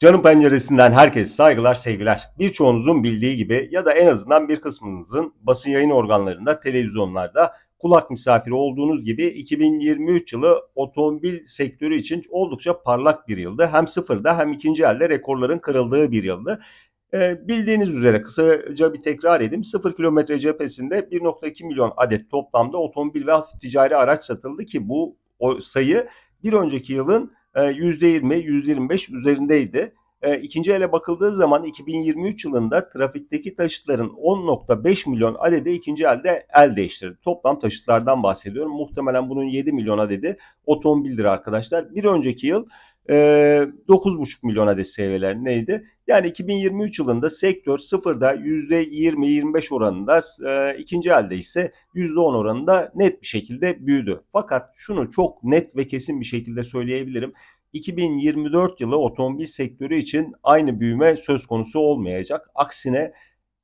Canım penceresinden herkese saygılar, sevgiler. Birçoğunuzun bildiği gibi ya da en azından bir kısmınızın basın yayın organlarında, televizyonlarda kulak misafiri olduğunuz gibi 2023 yılı otomobil sektörü için oldukça parlak bir yıldı. Hem sıfırda hem ikinci elde rekorların kırıldığı bir yıldı. E, bildiğiniz üzere kısaca bir tekrar edeyim. 0 kilometre cephesinde 1.2 milyon adet toplamda otomobil ve hafif ticari araç satıldı ki bu sayı bir önceki yılın %20, ee, %25 üzerindeydi. Ee, ikinci ele bakıldığı zaman 2023 yılında trafikteki taşıtların 10.5 milyon adedi ikinci elde el değiştirdi. Toplam taşıtlardan bahsediyorum. Muhtemelen bunun 7 milyon adedi otomobildir arkadaşlar. Bir önceki yıl e, ee, 9,5 milyon adet seviyeler neydi? Yani 2023 yılında sektör sıfırda %20-25 oranında e, ikinci halde ise %10 oranında net bir şekilde büyüdü. Fakat şunu çok net ve kesin bir şekilde söyleyebilirim. 2024 yılı otomobil sektörü için aynı büyüme söz konusu olmayacak. Aksine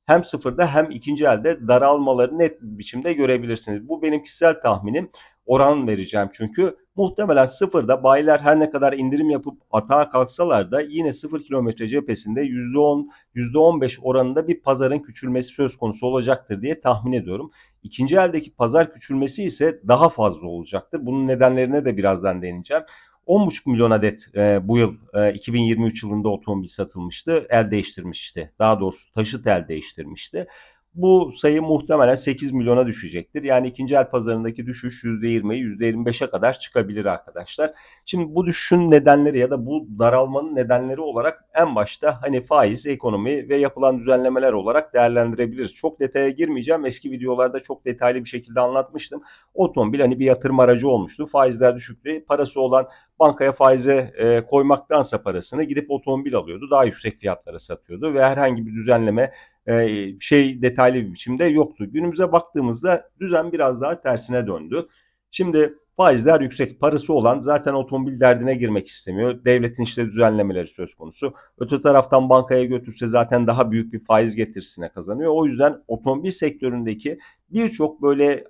hem sıfırda hem ikinci elde daralmaları net bir biçimde görebilirsiniz. Bu benim kişisel tahminim oran vereceğim çünkü muhtemelen sıfırda bayiler her ne kadar indirim yapıp atağa kalksalar da yine sıfır kilometre cephesinde %10, %15 oranında bir pazarın küçülmesi söz konusu olacaktır diye tahmin ediyorum. İkinci eldeki pazar küçülmesi ise daha fazla olacaktır. Bunun nedenlerine de birazdan değineceğim. 10,5 milyon adet e, bu yıl e, 2023 yılında otomobil satılmıştı. El değiştirmişti. Daha doğrusu taşıt el değiştirmişti bu sayı muhtemelen 8 milyona düşecektir. Yani ikinci el pazarındaki düşüş %20'yi %25'e kadar çıkabilir arkadaşlar. Şimdi bu düşüşün nedenleri ya da bu daralmanın nedenleri olarak en başta hani faiz, ekonomi ve yapılan düzenlemeler olarak değerlendirebiliriz. Çok detaya girmeyeceğim. Eski videolarda çok detaylı bir şekilde anlatmıştım. Otomobil hani bir yatırım aracı olmuştu. Faizler düşüktü. Parası olan bankaya faize e, koymaktansa parasını gidip otomobil alıyordu. Daha yüksek fiyatlara satıyordu ve herhangi bir düzenleme e, şey detaylı bir biçimde yoktu. Günümüze baktığımızda düzen biraz daha tersine döndü. Şimdi faizler yüksek, parası olan zaten otomobil derdine girmek istemiyor. Devletin işte düzenlemeleri söz konusu. Öte taraftan bankaya götürse zaten daha büyük bir faiz getirisine kazanıyor. O yüzden otomobil sektöründeki birçok böyle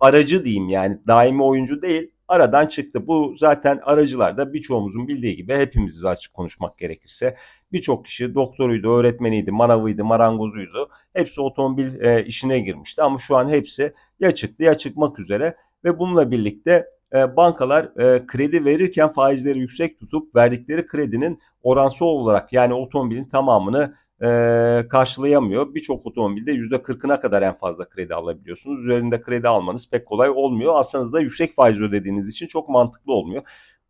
aracı diyeyim yani daimi oyuncu değil aradan çıktı. Bu zaten aracılarda birçoğumuzun bildiği gibi hepimiz açık konuşmak gerekirse birçok kişi doktoruydu, öğretmeniydi, manavıydı, marangozuydu. Hepsi otomobil e, işine girmişti ama şu an hepsi ya çıktı ya çıkmak üzere ve bununla birlikte e, bankalar e, kredi verirken faizleri yüksek tutup verdikleri kredinin oransal olarak yani otomobilin tamamını e, karşılayamıyor. Birçok otomobilde %40'ına kadar en fazla kredi alabiliyorsunuz. Üzerinde kredi almanız pek kolay olmuyor. Aslında da yüksek faiz ödediğiniz için çok mantıklı olmuyor.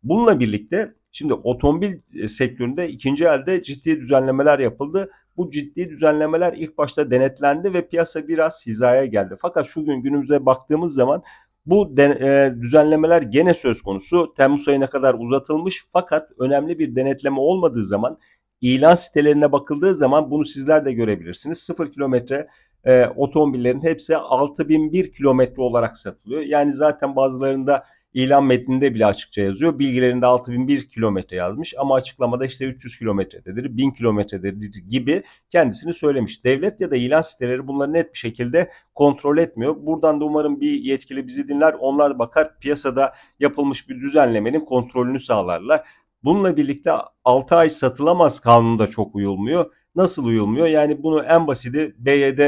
Bununla birlikte şimdi otomobil e, sektöründe ikinci elde ciddi düzenlemeler yapıldı. Bu ciddi düzenlemeler ilk başta denetlendi ve piyasa biraz hizaya geldi. Fakat şu gün günümüze baktığımız zaman bu de, e, düzenlemeler gene söz konusu. Temmuz ayına kadar uzatılmış fakat önemli bir denetleme olmadığı zaman ilan sitelerine bakıldığı zaman bunu sizler de görebilirsiniz. 0 kilometre e, otomobillerin hepsi 6001 kilometre olarak satılıyor. Yani zaten bazılarında ilan metninde bile açıkça yazıyor. Bilgilerinde 6001 kilometre yazmış ama açıklamada işte 300 kilometrededir, 1000 kilometrededir gibi kendisini söylemiş. Devlet ya da ilan siteleri bunları net bir şekilde kontrol etmiyor. Buradan da umarım bir yetkili bizi dinler. Onlar bakar piyasada yapılmış bir düzenlemenin kontrolünü sağlarlar. Bununla birlikte 6 ay satılamaz kanununda çok uyulmuyor. Nasıl uyulmuyor? Yani bunu en basiti BYD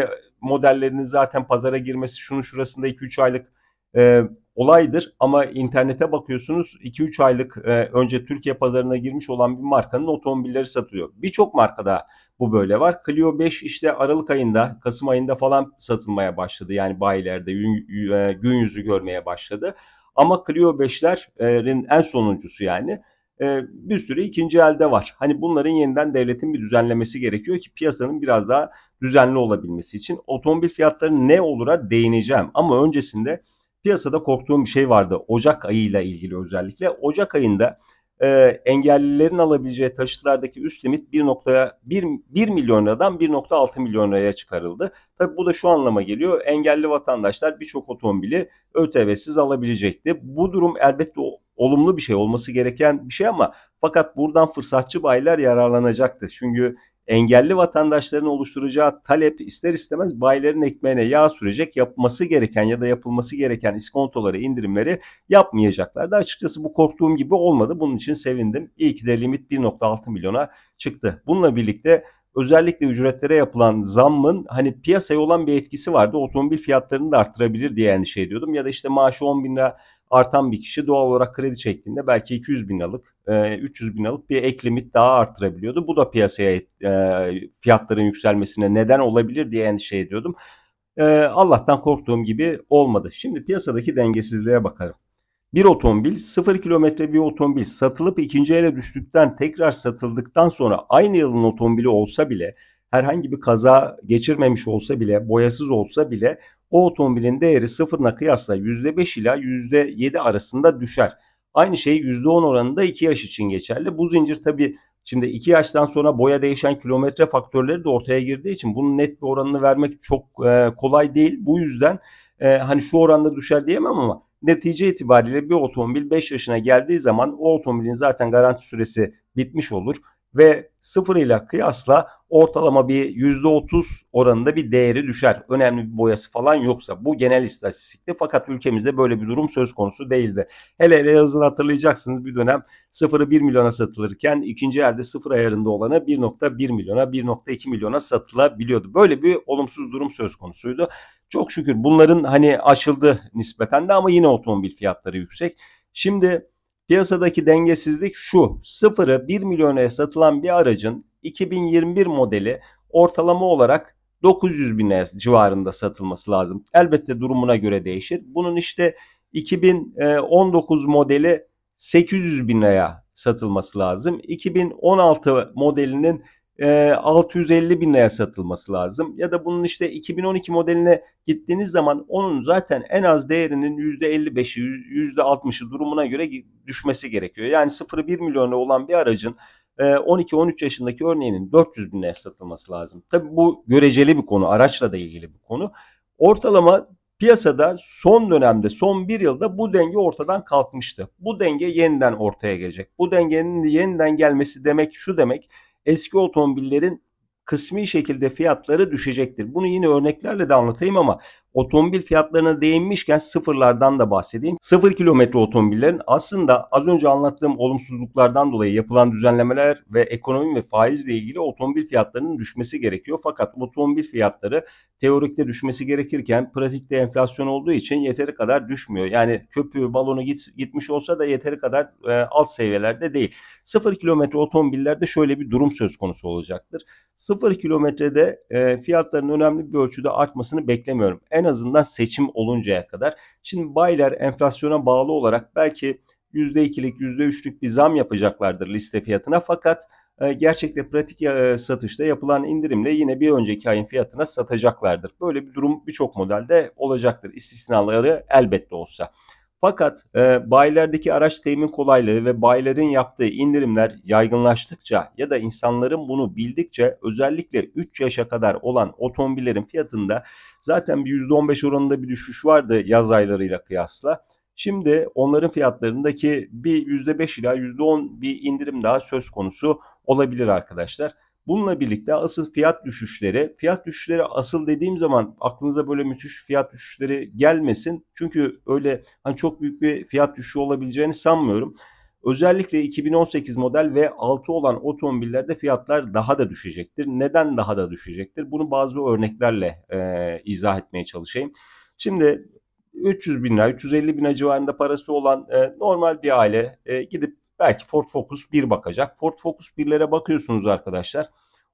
modellerinin zaten pazara girmesi şunun şurasında 2-3 aylık e, olaydır. Ama internete bakıyorsunuz 2-3 aylık e, önce Türkiye pazarına girmiş olan bir markanın otomobilleri satılıyor. Birçok markada bu böyle var. Clio 5 işte Aralık ayında, Kasım ayında falan satılmaya başladı. Yani bayilerde e, gün yüzü görmeye başladı. Ama Clio 5'lerin en sonuncusu yani ee, bir sürü ikinci elde var. Hani bunların yeniden devletin bir düzenlemesi gerekiyor ki piyasanın biraz daha düzenli olabilmesi için. Otomobil fiyatları ne olura değineceğim ama öncesinde piyasada korktuğum bir şey vardı. Ocak ayıyla ilgili özellikle. Ocak ayında e, engellilerin alabileceği taşıtlardaki üst limit 1.1 milyon liradan 1.6 milyon liraya çıkarıldı. Tabi bu da şu anlama geliyor. Engelli vatandaşlar birçok otomobili ÖTV'siz alabilecekti. Bu durum elbette olumlu bir şey olması gereken bir şey ama fakat buradan fırsatçı bayiler yararlanacaktır. Çünkü engelli vatandaşların oluşturacağı talep ister istemez bayilerin ekmeğine yağ sürecek yapması gereken ya da yapılması gereken iskontoları indirimleri yapmayacaklar da açıkçası bu korktuğum gibi olmadı bunun için sevindim İyi ki de limit 1.6 milyona çıktı bununla birlikte özellikle ücretlere yapılan zammın hani piyasaya olan bir etkisi vardı otomobil fiyatlarını da arttırabilir diye endişe ediyordum ya da işte maaşı 10 bin lira artan bir kişi doğal olarak kredi çektiğinde belki 200 bin alık, 300 e, bin alık bir ek limit daha artırabiliyordu. Bu da piyasaya e, fiyatların yükselmesine neden olabilir diye endişe ediyordum. E, Allah'tan korktuğum gibi olmadı. Şimdi piyasadaki dengesizliğe bakalım. Bir otomobil sıfır kilometre bir otomobil satılıp ikinci ele düştükten tekrar satıldıktan sonra aynı yılın otomobili olsa bile herhangi bir kaza geçirmemiş olsa bile boyasız olsa bile o otomobilin değeri sıfırına kıyasla %5 ila %7 arasında düşer. Aynı şey %10 oranında 2 yaş için geçerli. Bu zincir tabi şimdi 2 yaştan sonra boya değişen kilometre faktörleri de ortaya girdiği için bunun net bir oranını vermek çok e, kolay değil. Bu yüzden e, hani şu oranda düşer diyemem ama netice itibariyle bir otomobil 5 yaşına geldiği zaman o otomobilin zaten garanti süresi bitmiş olur ve sıfır ile kıyasla ortalama bir %30 oranında bir değeri düşer. Önemli bir boyası falan yoksa. Bu genel istatistikte fakat ülkemizde böyle bir durum söz konusu değildi. Hele hele yazın hatırlayacaksınız bir dönem sıfırı 1 milyona satılırken ikinci yerde sıfır ayarında olanı 1.1 milyona 1.2 milyona satılabiliyordu. Böyle bir olumsuz durum söz konusuydu. Çok şükür bunların hani aşıldı nispeten de ama yine otomobil fiyatları yüksek. Şimdi Piyasadaki dengesizlik şu. Sıfırı 1 milyonaya satılan bir aracın 2021 modeli ortalama olarak 900 bin lira civarında satılması lazım. Elbette durumuna göre değişir. Bunun işte 2019 modeli 800 bin liraya satılması lazım. 2016 modelinin 650 bin liraya satılması lazım. Ya da bunun işte 2012 modeline gittiğiniz zaman onun zaten en az değerinin %55'i %60'ı durumuna göre düşmesi gerekiyor. Yani 0-1 milyona olan bir aracın 12-13 yaşındaki örneğinin 400 bin liraya satılması lazım. Tabi bu göreceli bir konu. Araçla da ilgili bir konu. Ortalama piyasada son dönemde son bir yılda bu denge ortadan kalkmıştı. Bu denge yeniden ortaya gelecek. Bu dengenin yeniden gelmesi demek şu demek eski otomobillerin kısmi şekilde fiyatları düşecektir. Bunu yine örneklerle de anlatayım ama otomobil fiyatlarına değinmişken sıfırlardan da bahsedeyim. Sıfır kilometre otomobillerin aslında az önce anlattığım olumsuzluklardan dolayı yapılan düzenlemeler ve ekonomi ve faizle ilgili otomobil fiyatlarının düşmesi gerekiyor. Fakat otomobil fiyatları teorikte düşmesi gerekirken pratikte enflasyon olduğu için yeteri kadar düşmüyor. Yani köpüğü balonu git, gitmiş olsa da yeteri kadar e, alt seviyelerde değil. Sıfır kilometre otomobillerde şöyle bir durum söz konusu olacaktır. Sıfır kilometrede e, fiyatların önemli bir ölçüde artmasını beklemiyorum. En en azından seçim oluncaya kadar. Şimdi bayiler enflasyona bağlı olarak belki %2'lik %3'lük bir zam yapacaklardır liste fiyatına fakat e, gerçekte pratik e, satışta yapılan indirimle yine bir önceki ayın fiyatına satacaklardır. Böyle bir durum birçok modelde olacaktır istisnaları elbette olsa. Fakat e, bayilerdeki araç temin kolaylığı ve bayilerin yaptığı indirimler yaygınlaştıkça ya da insanların bunu bildikçe özellikle 3 yaşa kadar olan otomobillerin fiyatında zaten bir %15 oranında bir düşüş vardı yaz aylarıyla kıyasla. Şimdi onların fiyatlarındaki bir %5 ila %10 bir indirim daha söz konusu olabilir arkadaşlar. Bununla birlikte asıl fiyat düşüşleri, fiyat düşüşleri asıl dediğim zaman aklınıza böyle müthiş fiyat düşüşleri gelmesin. Çünkü öyle hani çok büyük bir fiyat düşüşü olabileceğini sanmıyorum. Özellikle 2018 model ve 6 olan otomobillerde fiyatlar daha da düşecektir. Neden daha da düşecektir? Bunu bazı örneklerle e, izah etmeye çalışayım. Şimdi 300 bin lira, 350 bin civarında parası olan e, normal bir aile e, gidip Belki Ford Focus 1 bakacak. Ford Focus 1'lere bakıyorsunuz arkadaşlar.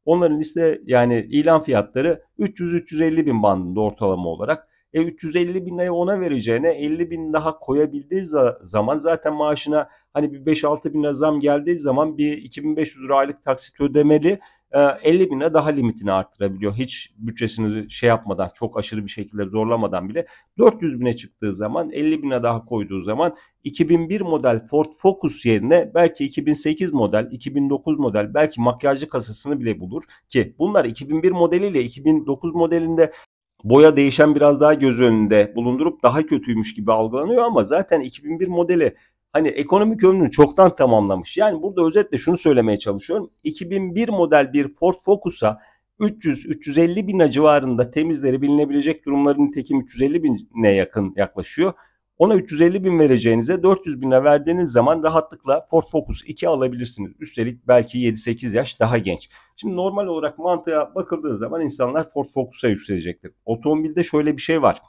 Onların liste yani ilan fiyatları 300-350 bin bandında ortalama olarak. E 350 bin liraya ona vereceğine 50 bin daha koyabildiği zaman zaten maaşına hani bir 5-6 bin zam geldiği zaman bir 2500 lira aylık taksit ödemeli 50 ee, bin'e daha limitini arttırabiliyor. Hiç bütçesini şey yapmadan çok aşırı bir şekilde zorlamadan bile 400 bine çıktığı zaman 50 bine daha koyduğu zaman 2001 model Ford Focus yerine belki 2008 model, 2009 model belki makyajlı kasasını bile bulur ki bunlar 2001 modeliyle 2009 modelinde boya değişen biraz daha göz önünde bulundurup daha kötüymüş gibi algılanıyor ama zaten 2001 modeli hani ekonomik ömrünü çoktan tamamlamış. Yani burada özetle şunu söylemeye çalışıyorum. 2001 model bir Ford Focus'a 300-350 bin civarında temizleri bilinebilecek durumların nitekim 350 bine yakın yaklaşıyor. Ona 350 bin vereceğinize 400 bine verdiğiniz zaman rahatlıkla Ford Focus 2 alabilirsiniz. Üstelik belki 7-8 yaş daha genç. Şimdi normal olarak mantığa bakıldığı zaman insanlar Ford Focus'a yükselecektir. Otomobilde şöyle bir şey var.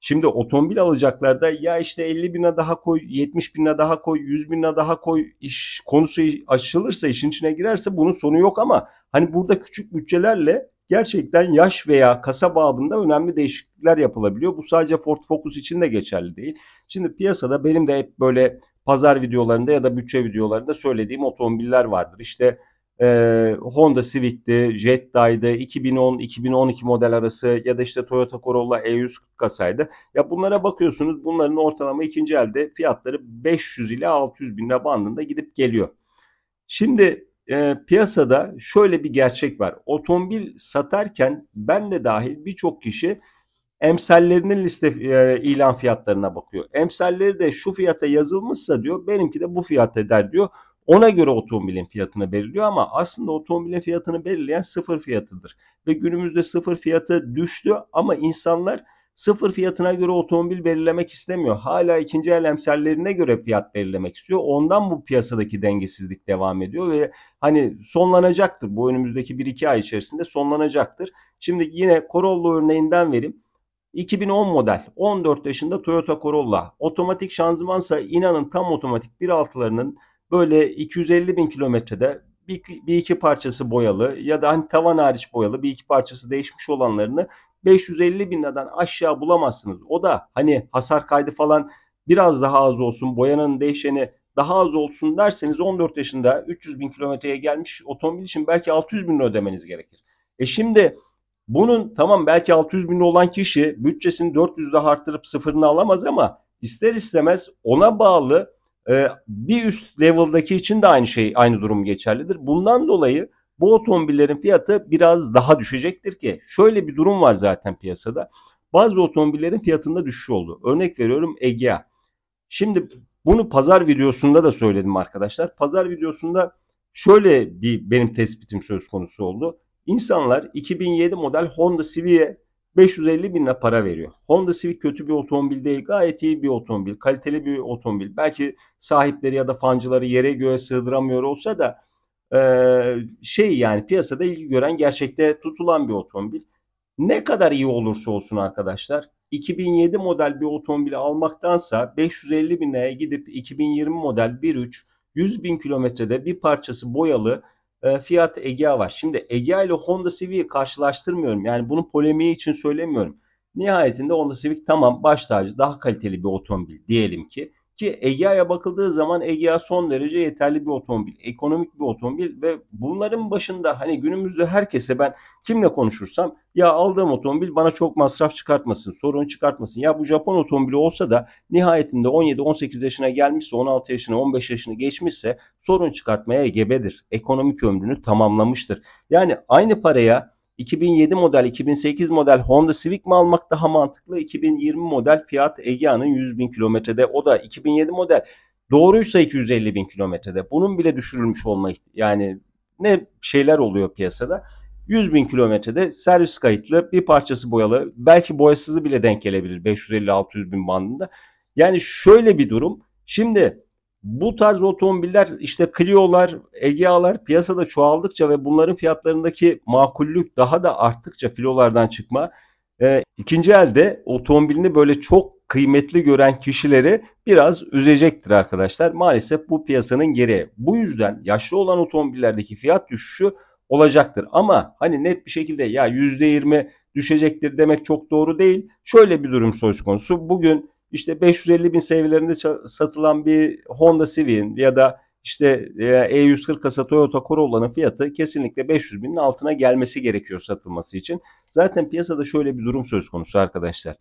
Şimdi otomobil alacaklarda ya işte 50 bine daha koy, 70 bine daha koy, 100 bine daha koy iş konusu açılırsa, işin içine girerse bunun sonu yok ama hani burada küçük bütçelerle gerçekten yaş veya kasa bağında önemli değişiklikler yapılabiliyor. Bu sadece Ford Focus için de geçerli değil. Şimdi piyasada benim de hep böyle pazar videolarında ya da bütçe videolarında söylediğim otomobiller vardır. İşte e, Honda Civic'ti, Jetta'ydı, 2010-2012 model arası ya da işte Toyota Corolla E140 kasaydı. Ya bunlara bakıyorsunuz bunların ortalama ikinci elde fiyatları 500 ile 600 bin lira bandında gidip geliyor. Şimdi e, piyasada şöyle bir gerçek var. Otomobil satarken ben de dahil birçok kişi emsallerinin liste e, ilan fiyatlarına bakıyor. Emsalleri de şu fiyata yazılmışsa diyor benimki de bu fiyat eder diyor. Ona göre otomobilin fiyatını belirliyor ama aslında otomobilin fiyatını belirleyen sıfır fiyatıdır. Ve günümüzde sıfır fiyatı düştü ama insanlar sıfır fiyatına göre otomobil belirlemek istemiyor. Hala ikinci el emsallerine göre fiyat belirlemek istiyor. Ondan bu piyasadaki dengesizlik devam ediyor ve hani sonlanacaktır. Bu önümüzdeki 1-2 ay içerisinde sonlanacaktır. Şimdi yine Corolla örneğinden vereyim. 2010 model 14 yaşında Toyota Corolla otomatik şanzımansa inanın tam otomatik 1.6'larının böyle 250 bin kilometrede bir, bir iki parçası boyalı ya da hani tavan hariç boyalı bir iki parçası değişmiş olanlarını 550 bin liradan aşağı bulamazsınız. O da hani hasar kaydı falan biraz daha az olsun boyanın değişeni daha az olsun derseniz 14 yaşında 300 bin kilometreye gelmiş otomobil için belki 600 bin ödemeniz gerekir. E şimdi bunun tamam belki 600 bin olan kişi bütçesini 400 daha arttırıp sıfırını alamaz ama ister istemez ona bağlı ee, bir üst level'daki için de aynı şey aynı durum geçerlidir. Bundan dolayı bu otomobillerin fiyatı biraz daha düşecektir ki şöyle bir durum var zaten piyasada. Bazı otomobillerin fiyatında düşüş oldu. Örnek veriyorum Egea. Şimdi bunu pazar videosunda da söyledim arkadaşlar. Pazar videosunda şöyle bir benim tespitim söz konusu oldu. İnsanlar 2007 model Honda Civic'e 550 bin lira para veriyor. Honda Civic kötü bir otomobil değil. Gayet iyi bir otomobil. Kaliteli bir otomobil. Belki sahipleri ya da fancıları yere göğe sığdıramıyor olsa da e, şey yani piyasada ilgi gören gerçekte tutulan bir otomobil. Ne kadar iyi olursa olsun arkadaşlar 2007 model bir otomobili almaktansa 550 bin liraya gidip 2020 model 1.3 100 bin kilometrede bir parçası boyalı e, Fiat Egea var. Şimdi Egea ile Honda Civic'i karşılaştırmıyorum. Yani bunun polemiği için söylemiyorum. Nihayetinde Honda Civic tamam baş tacı daha kaliteli bir otomobil diyelim ki. Ki Egea'ya bakıldığı zaman Egea son derece yeterli bir otomobil, ekonomik bir otomobil ve bunların başında hani günümüzde herkese ben kimle konuşursam ya aldığım otomobil bana çok masraf çıkartmasın, sorun çıkartmasın. Ya bu Japon otomobili olsa da nihayetinde 17-18 yaşına gelmişse, 16 yaşına, 15 yaşını geçmişse sorun çıkartmaya gebedir. Ekonomik ömrünü tamamlamıştır. Yani aynı paraya 2007 model, 2008 model Honda Civic mi almak daha mantıklı? 2020 model Fiat Egea'nın 100 bin kilometrede. O da 2007 model doğruysa 250 bin kilometrede. Bunun bile düşürülmüş olma yani ne şeyler oluyor piyasada. 100 bin kilometrede servis kayıtlı bir parçası boyalı belki boyasızı bile denk gelebilir 550-600 bin bandında. Yani şöyle bir durum şimdi bu tarz otomobiller işte Clio'lar, Egea'lar piyasada çoğaldıkça ve bunların fiyatlarındaki makullük daha da arttıkça filolardan çıkma. E, ikinci elde otomobilini böyle çok kıymetli gören kişileri biraz üzecektir arkadaşlar. Maalesef bu piyasanın geriye. Bu yüzden yaşlı olan otomobillerdeki fiyat düşüşü olacaktır. Ama hani net bir şekilde ya %20 düşecektir demek çok doğru değil. Şöyle bir durum söz konusu. Bugün işte 550 bin seviyelerinde satılan bir Honda Civic'in ya da işte E140 e kasa Toyota Corolla'nın fiyatı kesinlikle 500 binin altına gelmesi gerekiyor satılması için. Zaten piyasada şöyle bir durum söz konusu arkadaşlar.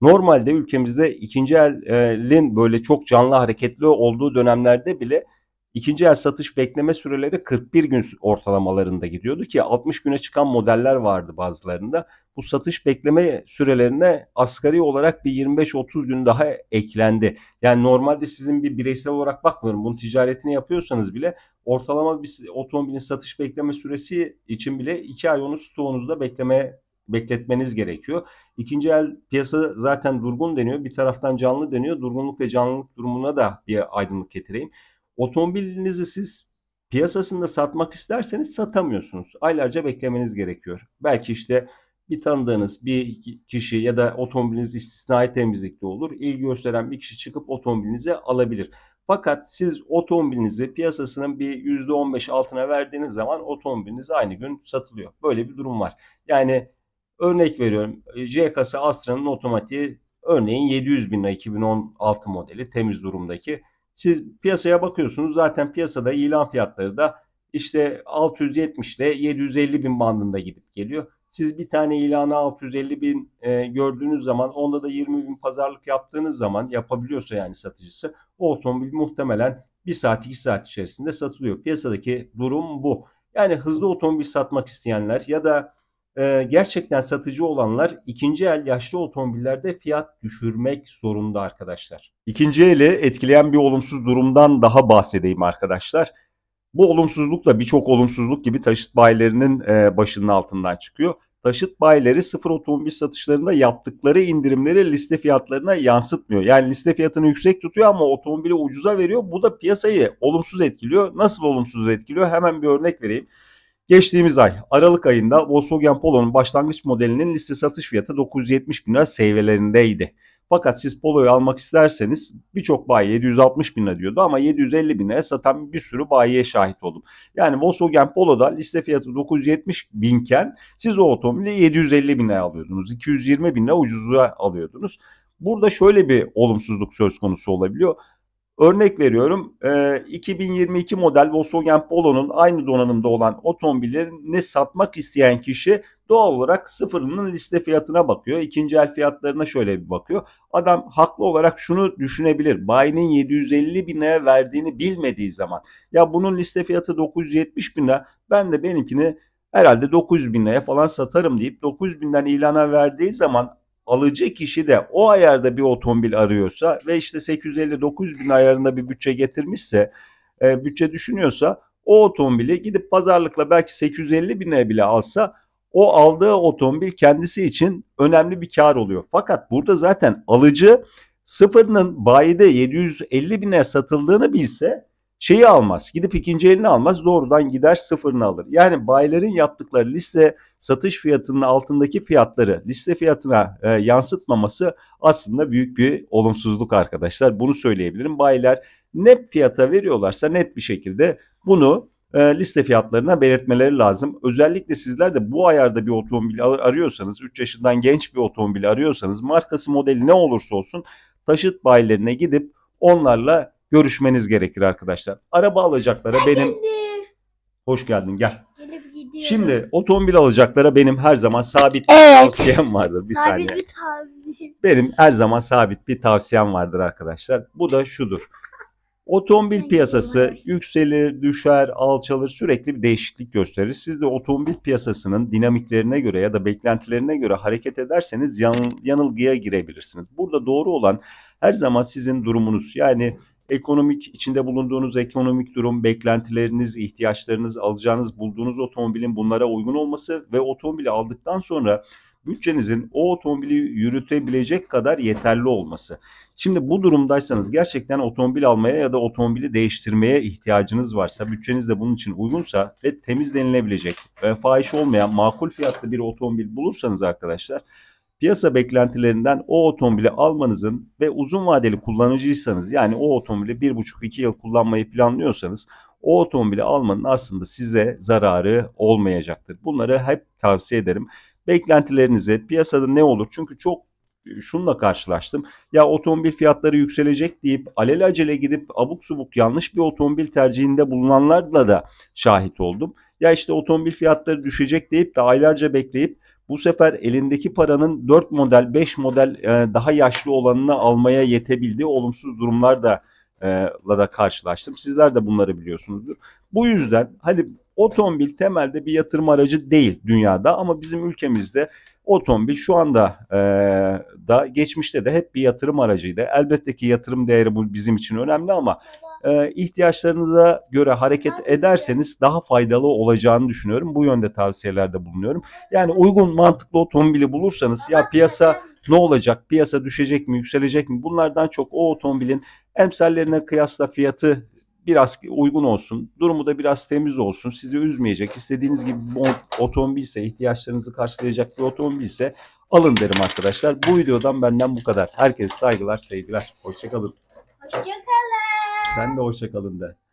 Normalde ülkemizde ikinci elin böyle çok canlı hareketli olduğu dönemlerde bile ikinci el satış bekleme süreleri 41 gün ortalamalarında gidiyordu ki 60 güne çıkan modeller vardı bazılarında bu satış bekleme sürelerine asgari olarak bir 25-30 gün daha eklendi. Yani normalde sizin bir bireysel olarak bakmıyorum. Bunun ticaretini yapıyorsanız bile ortalama bir otomobilin satış bekleme süresi için bile 2 ay onu stoğunuzda beklemeye bekletmeniz gerekiyor. İkinci el piyasa zaten durgun deniyor. Bir taraftan canlı deniyor. Durgunluk ve canlılık durumuna da bir aydınlık getireyim. Otomobilinizi siz piyasasında satmak isterseniz satamıyorsunuz. Aylarca beklemeniz gerekiyor. Belki işte bir tanıdığınız bir kişi ya da otomobiliniz istisnai temizlikte olur. İlgi gösteren bir kişi çıkıp otomobilinizi alabilir. Fakat siz otomobilinizi piyasasının bir %15 altına verdiğiniz zaman otomobiliniz aynı gün satılıyor. Böyle bir durum var. Yani örnek veriyorum C kasa Astra'nın otomatiği örneğin 700 bin 2016 modeli temiz durumdaki. Siz piyasaya bakıyorsunuz zaten piyasada ilan fiyatları da işte 670 ile 750 bin bandında gidip geliyor. Siz bir tane ilanı 650 bin e, gördüğünüz zaman onda da 20 bin pazarlık yaptığınız zaman yapabiliyorsa yani satıcısı o otomobil muhtemelen 1 saat 2 saat içerisinde satılıyor. Piyasadaki durum bu. Yani hızlı otomobil satmak isteyenler ya da e, gerçekten satıcı olanlar ikinci el yaşlı otomobillerde fiyat düşürmek zorunda arkadaşlar. İkinci eli etkileyen bir olumsuz durumdan daha bahsedeyim arkadaşlar. Bu olumsuzluk da birçok olumsuzluk gibi taşıt bayilerinin e, başının altından çıkıyor. Taşıt bayileri sıfır otomobil satışlarında yaptıkları indirimleri liste fiyatlarına yansıtmıyor. Yani liste fiyatını yüksek tutuyor ama otomobili ucuza veriyor. Bu da piyasayı olumsuz etkiliyor. Nasıl olumsuz etkiliyor? Hemen bir örnek vereyim. Geçtiğimiz ay Aralık ayında Volkswagen Polo'nun başlangıç modelinin liste satış fiyatı 970 bin lira seviyelerindeydi. Fakat siz Polo'yu almak isterseniz birçok bayi 760 bin diyordu ama 750 bine satan bir sürü bayiye şahit oldum. Yani Volkswagen Polo'da liste fiyatı 970 binken siz o otomobili 750 bine alıyordunuz. 220 bine ucuzluğa alıyordunuz. Burada şöyle bir olumsuzluk söz konusu olabiliyor. Örnek veriyorum 2022 e, model Volkswagen Polo'nun aynı donanımda olan otomobillerini satmak isteyen kişi Doğal olarak sıfırının liste fiyatına bakıyor. ikinci el fiyatlarına şöyle bir bakıyor. Adam haklı olarak şunu düşünebilir. Bayinin 750 bin liraya verdiğini bilmediği zaman ya bunun liste fiyatı 970 bin lira ben de benimkini herhalde 900 bin liraya falan satarım deyip 900 binden ilana verdiği zaman alıcı kişi de o ayarda bir otomobil arıyorsa ve işte 850-900 bin ayarında bir bütçe getirmişse e, bütçe düşünüyorsa o otomobili gidip pazarlıkla belki 850 bine bile alsa o aldığı otomobil kendisi için önemli bir kar oluyor. Fakat burada zaten alıcı sıfırının bayide 750 bine satıldığını bilse şeyi almaz. Gidip ikinci elini almaz doğrudan gider sıfırını alır. Yani bayilerin yaptıkları liste satış fiyatının altındaki fiyatları liste fiyatına e, yansıtmaması aslında büyük bir olumsuzluk arkadaşlar. Bunu söyleyebilirim. Bayiler net fiyata veriyorlarsa net bir şekilde bunu e, liste fiyatlarına belirtmeleri lazım. Özellikle sizler de bu ayarda bir otomobil arıyorsanız, 3 yaşından genç bir otomobil arıyorsanız markası modeli ne olursa olsun taşıt bayilerine gidip onlarla görüşmeniz gerekir arkadaşlar. Araba alacaklara ben benim... Geldim. Hoş geldin gel. Şimdi otomobil alacaklara benim her zaman sabit bir evet. tavsiyem vardır. Bir sabit saniye. bir tavsiye. Benim her zaman sabit bir tavsiyem vardır arkadaşlar. Bu da şudur. Otomobil piyasası yükselir, düşer, alçalır, sürekli bir değişiklik gösterir. Siz de otomobil piyasasının dinamiklerine göre ya da beklentilerine göre hareket ederseniz yan, yanılgıya girebilirsiniz. Burada doğru olan her zaman sizin durumunuz. Yani ekonomik içinde bulunduğunuz ekonomik durum, beklentileriniz, ihtiyaçlarınız, alacağınız, bulduğunuz otomobilin bunlara uygun olması ve otomobili aldıktan sonra bütçenizin o otomobili yürütebilecek kadar yeterli olması. Şimdi bu durumdaysanız gerçekten otomobil almaya ya da otomobili değiştirmeye ihtiyacınız varsa, bütçeniz de bunun için uygunsa ve temiz denilebilecek ve fahiş olmayan makul fiyatlı bir otomobil bulursanız arkadaşlar piyasa beklentilerinden o otomobili almanızın ve uzun vadeli kullanıcıysanız yani o otomobili 1,5-2 yıl kullanmayı planlıyorsanız o otomobili almanın aslında size zararı olmayacaktır. Bunları hep tavsiye ederim beklentilerinizi piyasada ne olur? Çünkü çok e, şunla karşılaştım. Ya otomobil fiyatları yükselecek deyip alelacele gidip abuk subuk yanlış bir otomobil tercihinde bulunanlarla da şahit oldum. Ya işte otomobil fiyatları düşecek deyip de aylarca bekleyip bu sefer elindeki paranın 4 model 5 model e, daha yaşlı olanını almaya yetebildiği olumsuz durumlar da la da karşılaştım. Sizler de bunları biliyorsunuzdur. Bu yüzden hani otomobil temelde bir yatırım aracı değil dünyada ama bizim ülkemizde otomobil şu anda e, da geçmişte de hep bir yatırım aracıydı. Elbette ki yatırım değeri bu bizim için önemli ama e, ihtiyaçlarınıza göre hareket ederseniz daha faydalı olacağını düşünüyorum. Bu yönde tavsiyelerde bulunuyorum. Yani uygun mantıklı otomobili bulursanız ya piyasa ne olacak? Piyasa düşecek mi, yükselecek mi? Bunlardan çok o otomobilin Emsallerine kıyasla fiyatı biraz uygun olsun, durumu da biraz temiz olsun, sizi üzmeyecek, istediğiniz gibi bir otomobil ise, ihtiyaçlarınızı karşılayacak bir otomobil ise alın derim arkadaşlar. Bu videodan benden bu kadar. Herkese saygılar, sevgiler. Hoşçakalın. Hoşçakalın. Sen de hoşçakalın de.